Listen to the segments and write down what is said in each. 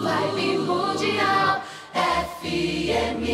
Live Mundial FM.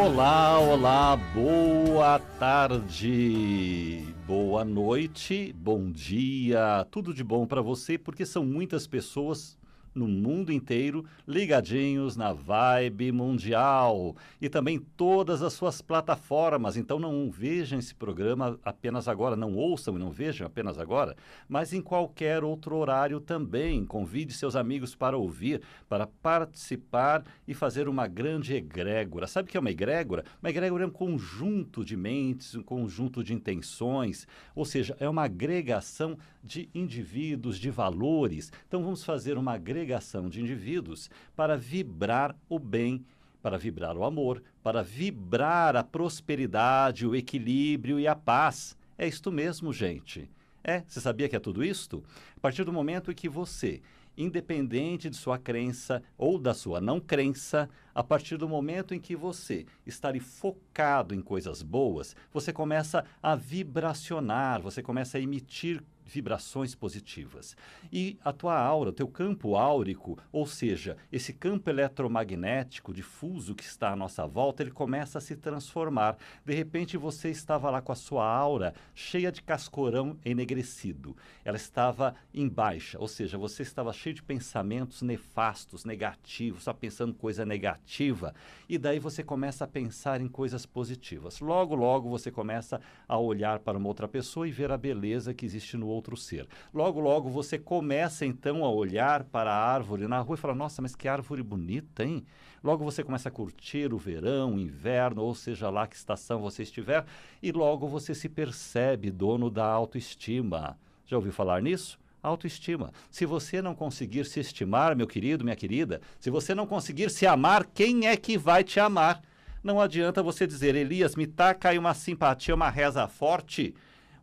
Olá, olá, boa tarde, boa noite, bom dia, tudo de bom para você, porque são muitas pessoas no mundo inteiro, ligadinhos na Vibe Mundial e também todas as suas plataformas. Então não vejam esse programa apenas agora, não ouçam e não vejam apenas agora, mas em qualquer outro horário também. Convide seus amigos para ouvir, para participar e fazer uma grande egrégora. Sabe o que é uma egrégora? Uma egrégora é um conjunto de mentes, um conjunto de intenções, ou seja, é uma agregação de indivíduos, de valores. Então vamos fazer uma agregação congregação de indivíduos para vibrar o bem, para vibrar o amor, para vibrar a prosperidade, o equilíbrio e a paz. É isto mesmo, gente. É, você sabia que é tudo isto? A partir do momento em que você, independente de sua crença ou da sua não crença, a partir do momento em que você estiver focado em coisas boas, você começa a vibracionar, você começa a emitir vibrações positivas. E a tua aura, o teu campo áurico, ou seja, esse campo eletromagnético difuso que está à nossa volta, ele começa a se transformar. De repente você estava lá com a sua aura cheia de cascorão enegrecido. Ela estava em baixa, ou seja, você estava cheio de pensamentos nefastos, negativos, só pensando coisa negativa, e daí você começa a pensar em coisas positivas. Logo, logo você começa a olhar para uma outra pessoa e ver a beleza que existe no outro outro ser. Logo, logo você começa então a olhar para a árvore na rua e fala: nossa, mas que árvore bonita, hein? Logo você começa a curtir o verão, o inverno, ou seja lá que estação você estiver, e logo você se percebe dono da autoestima. Já ouviu falar nisso? autoestima. Se você não conseguir se estimar, meu querido, minha querida, se você não conseguir se amar, quem é que vai te amar? Não adianta você dizer, Elias, me taca aí uma simpatia, uma reza forte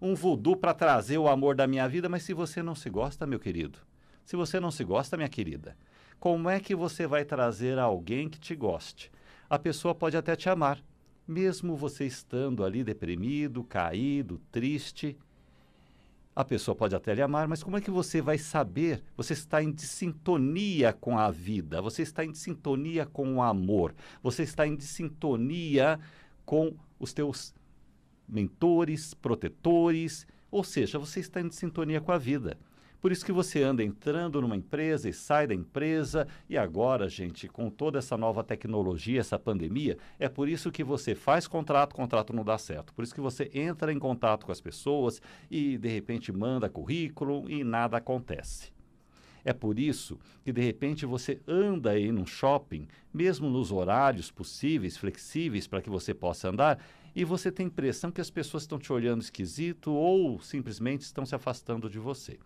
um voodoo para trazer o amor da minha vida, mas se você não se gosta, meu querido, se você não se gosta, minha querida, como é que você vai trazer alguém que te goste? A pessoa pode até te amar, mesmo você estando ali deprimido, caído, triste. A pessoa pode até lhe amar, mas como é que você vai saber? Você está em sintonia com a vida, você está em sintonia com o amor, você está em sintonia com os teus mentores, protetores, ou seja, você está em sintonia com a vida. Por isso que você anda entrando numa empresa e sai da empresa. E agora, gente, com toda essa nova tecnologia, essa pandemia, é por isso que você faz contrato, contrato não dá certo. Por isso que você entra em contato com as pessoas e de repente manda currículo e nada acontece. É por isso que de repente você anda aí num shopping, mesmo nos horários possíveis, flexíveis para que você possa andar, e você tem a impressão que as pessoas estão te olhando esquisito ou simplesmente estão se afastando de você.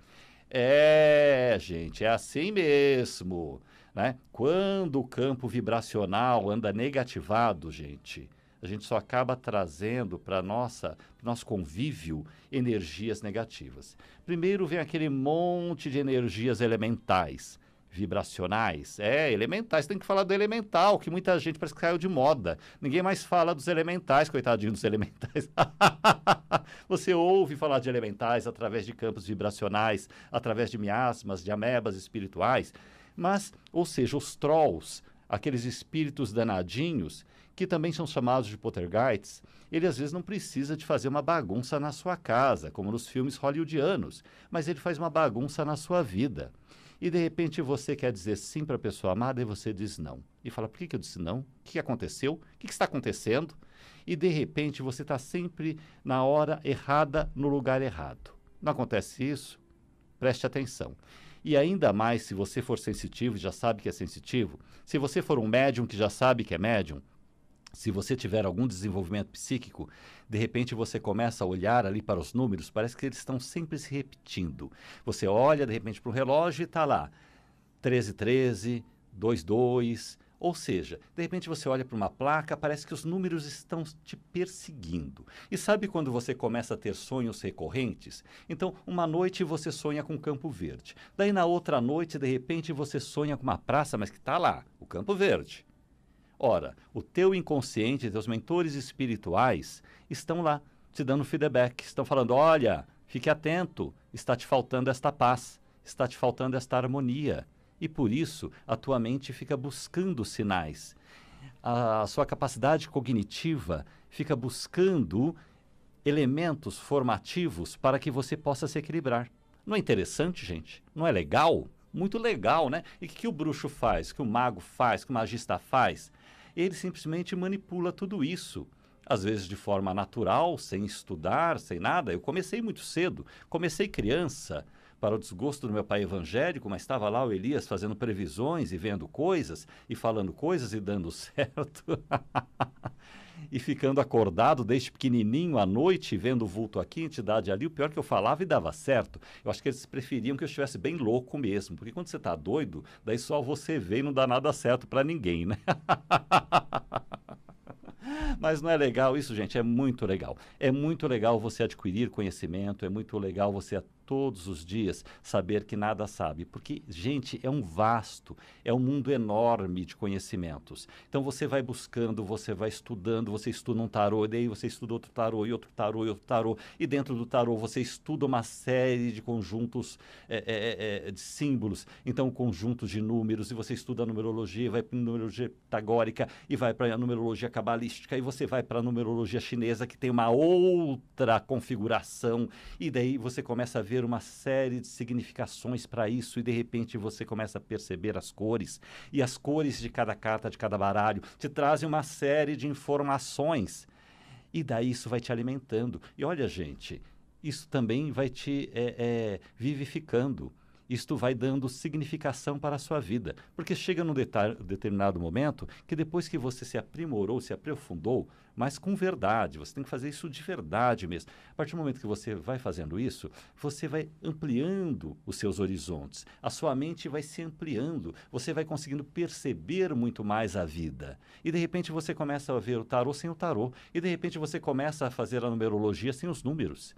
É, gente, é assim mesmo. Né? Quando o campo vibracional anda negativado, gente, a gente só acaba trazendo para nossa nosso convívio energias negativas. Primeiro vem aquele monte de energias elementais vibracionais. É, elementais. Tem que falar do elemental, que muita gente parece que caiu de moda. Ninguém mais fala dos elementais, coitadinho dos elementais. Você ouve falar de elementais através de campos vibracionais, através de miasmas, de amebas espirituais. Mas, ou seja, os trolls, aqueles espíritos danadinhos, que também são chamados de poltergeists, ele às vezes não precisa de fazer uma bagunça na sua casa, como nos filmes hollywoodianos, mas ele faz uma bagunça na sua vida. E de repente você quer dizer sim para a pessoa amada e você diz não. E fala, por que, que eu disse não? O que aconteceu? O que, que está acontecendo? E de repente você está sempre na hora errada, no lugar errado. Não acontece isso? Preste atenção. E ainda mais se você for sensitivo, já sabe que é sensitivo. Se você for um médium que já sabe que é médium, se você tiver algum desenvolvimento psíquico, de repente você começa a olhar ali para os números, parece que eles estão sempre se repetindo. Você olha de repente para o relógio e está lá 1313, 22, ou seja, de repente você olha para uma placa, parece que os números estão te perseguindo. E sabe quando você começa a ter sonhos recorrentes? Então, uma noite você sonha com Campo Verde. Daí, na outra noite, de repente, você sonha com uma praça, mas que está lá, o Campo Verde. Ora, o teu inconsciente, teus mentores espirituais estão lá te dando feedback, estão falando: olha, fique atento, está te faltando esta paz, está te faltando esta harmonia. E por isso a tua mente fica buscando sinais. A sua capacidade cognitiva fica buscando elementos formativos para que você possa se equilibrar. Não é interessante, gente? Não é legal? Muito legal, né? E o que, que o bruxo faz? O que o mago faz? O que o magista faz? ele simplesmente manipula tudo isso. Às vezes de forma natural, sem estudar, sem nada. Eu comecei muito cedo, comecei criança, para o desgosto do meu pai evangélico, mas estava lá o Elias fazendo previsões e vendo coisas, e falando coisas e dando certo e ficando acordado desde pequenininho à noite, vendo o vulto aqui, entidade ali, o pior é que eu falava e dava certo. Eu acho que eles preferiam que eu estivesse bem louco mesmo, porque quando você está doido, daí só você vê e não dá nada certo para ninguém, né? Mas não é legal isso, gente? É muito legal. É muito legal você adquirir conhecimento, é muito legal você todos os dias, saber que nada sabe. Porque, gente, é um vasto, é um mundo enorme de conhecimentos. Então você vai buscando, você vai estudando, você estuda um tarô, e daí você estuda outro tarô, e outro tarô, e outro tarô. E dentro do tarô você estuda uma série de conjuntos é, é, é, de símbolos. Então, conjuntos de números, e você estuda a numerologia, vai para a numerologia pitagórica, e vai para a numerologia cabalística, e você vai para a numerologia chinesa, que tem uma outra configuração. E daí você começa a ver uma série de significações para isso e de repente você começa a perceber as cores e as cores de cada carta, de cada baralho, te trazem uma série de informações. E daí isso vai te alimentando. E olha, gente, isso também vai te é, é, vivificando isto vai dando significação para a sua vida. Porque chega num determinado momento que depois que você se aprimorou, se aprofundou, mas com verdade, você tem que fazer isso de verdade mesmo. A partir do momento que você vai fazendo isso, você vai ampliando os seus horizontes, a sua mente vai se ampliando, você vai conseguindo perceber muito mais a vida. E de repente você começa a ver o tarô sem o tarô, e de repente você começa a fazer a numerologia sem os números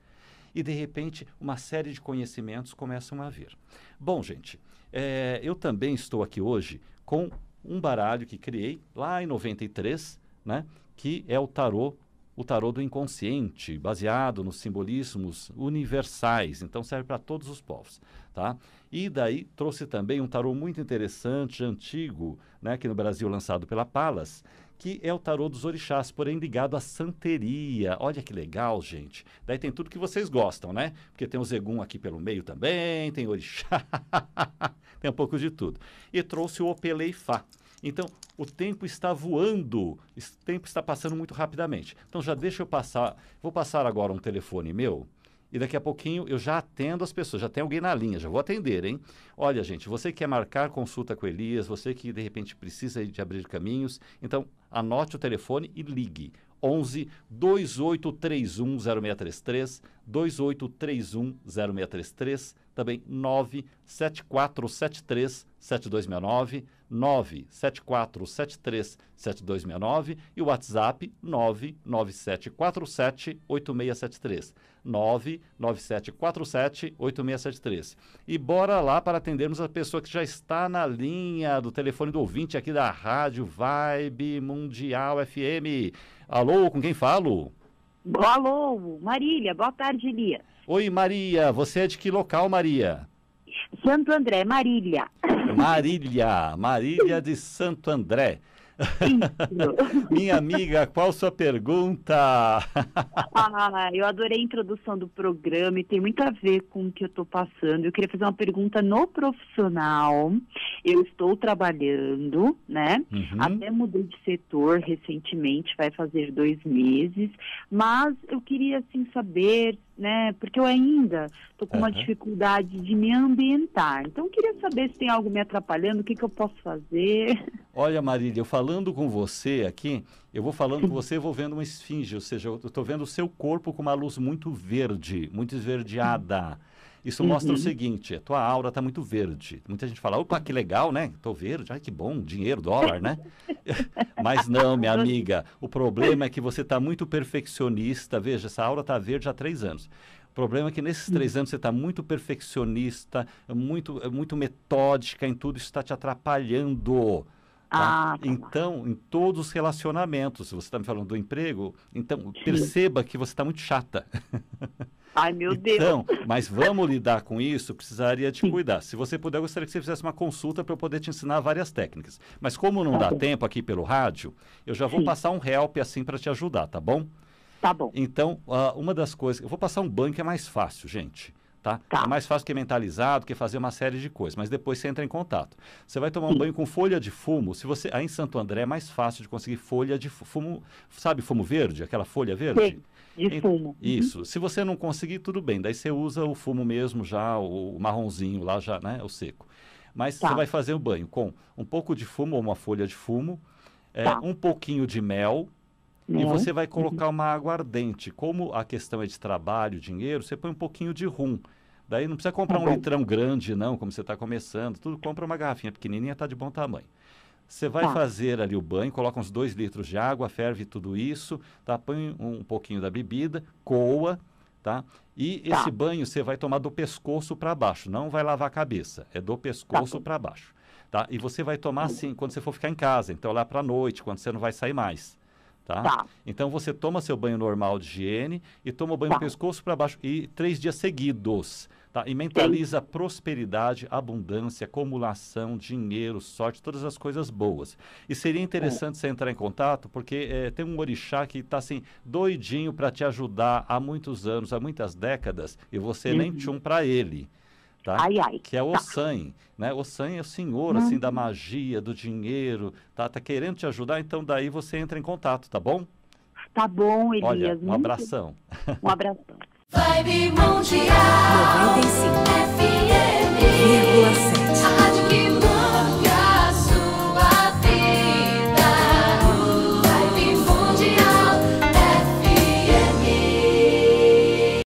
e de repente uma série de conhecimentos começam a vir. Bom, gente, é, eu também estou aqui hoje com um baralho que criei lá em 93, né, que é o tarô o tarô do inconsciente, baseado nos simbolismos universais, então serve para todos os povos, tá? E daí trouxe também um tarô muito interessante, antigo, né, aqui no Brasil lançado pela Palas, que é o tarô dos orixás, porém ligado à santeria. Olha que legal, gente. Daí tem tudo que vocês gostam, né? Porque tem o Zegum aqui pelo meio também, tem orixá, tem um pouco de tudo. E trouxe o Opeleifá. Então, o tempo está voando, o tempo está passando muito rapidamente. Então, já deixa eu passar. Vou passar agora um telefone meu e daqui a pouquinho eu já atendo as pessoas, já tem alguém na linha, já vou atender, hein? Olha, gente, você que quer marcar consulta com Elias, você que de repente precisa de abrir caminhos, então anote o telefone e ligue. 11 2831 0633, 2831 0633, também 974737269, 974737269 e o WhatsApp 997478673, 997478673. E bora lá para atendermos a pessoa que já está na linha do telefone do ouvinte aqui da Rádio Vibe Mundial FM. Alô, com quem falo? Alô, Marília, boa tarde, Elias. Oi, Maria, você é de que local, Maria? Santo André, Marília. Marília, Marília de Santo André. Minha amiga, qual sua pergunta? ah, eu adorei a introdução do programa e tem muito a ver com o que eu estou passando. Eu queria fazer uma pergunta no profissional. Eu estou trabalhando, né? Uhum. Até mudei de setor recentemente, vai fazer dois meses, mas eu queria assim saber né? Porque eu ainda estou com uma uhum. dificuldade de me ambientar. Então, eu queria saber se tem algo me atrapalhando, o que, que eu posso fazer. Olha, Marília, eu falando com você aqui, eu vou falando com você, e vou vendo uma esfinge, ou seja, eu estou vendo o seu corpo com uma luz muito verde, muito esverdeada. Isso uhum. mostra o uhum. seguinte: a tua aura está muito verde. Muita gente fala, opa, que legal, né? Estou verde, ai que bom, dinheiro, dólar, né? Mas não, minha amiga, o problema é que você está muito perfeccionista. Veja, essa aura está verde há três anos. O problema é que nesses hum. três anos você está muito perfeccionista, muito, muito metódica em tudo, isso está te atrapalhando. Tá? Ah, tá então, em todos os relacionamentos, se você está me falando do emprego, então perceba que você está muito chata. Ai, meu então, Deus. Mas vamos lidar com isso, precisaria de cuidar. Se você puder, eu gostaria que você fizesse uma consulta para eu poder te ensinar várias técnicas. Mas como não tá dá tempo aqui pelo rádio, eu já vou passar um help assim para te ajudar, tá bom? Tá bom. Então, uma das coisas. Eu vou passar um banho que é mais fácil, gente. Tá? tá? É mais fácil que mentalizar do que fazer uma série de coisas, mas depois você entra em contato. Você vai tomar um Sim. banho com folha de fumo. Se você aí em Santo André é mais fácil de conseguir folha de fumo, sabe fumo verde, aquela folha verde? Sim. De fumo. Uhum. Isso. Se você não conseguir, tudo bem. Daí você usa o fumo mesmo já, o marronzinho lá já, né? O seco. Mas tá. você vai fazer o banho com um pouco de fumo ou uma folha de fumo, é, tá. um pouquinho de mel, E você vai uhum. colocar uhum. uma água ardente. Como a questão é de trabalho, dinheiro, você põe um pouquinho de rum. Daí não precisa comprar tá um litrão grande, não, como você está começando. Tudo compra uma garrafinha pequenininha, está de bom tamanho. Você vai tá. fazer ali o banho, coloca uns dois litros de água, ferve tudo isso, tá? põe um pouquinho da bebida, coa, tá? E tá. esse banho você vai tomar do pescoço para baixo, não vai lavar a cabeça, é do tá pescoço tá. para baixo, tá? E você vai tomar assim quando você for ficar em casa, então lá para noite, quando você não vai sair mais. Tá? tá? Então você toma seu banho normal de higiene e toma o banho tá. do pescoço para baixo e três dias seguidos. Tá? E mentaliza Sim. prosperidade, abundância, acumulação, dinheiro, sorte, todas as coisas boas. E seria interessante Sim. você entrar em contato, porque é, tem um orixá que está assim, doidinho para te ajudar há muitos anos, há muitas décadas, e você uhum. nem tchum para ele. Tá? Ai, ai. Que é o tá. né? né? Ossan é o senhor, assim, da uhum. magia, do dinheiro, tá? Tá querendo te ajudar, então daí você entra em contato, tá bom? Tá bom, Elias. Olha, um abração. Um abração. Vibe Mundial 95 FM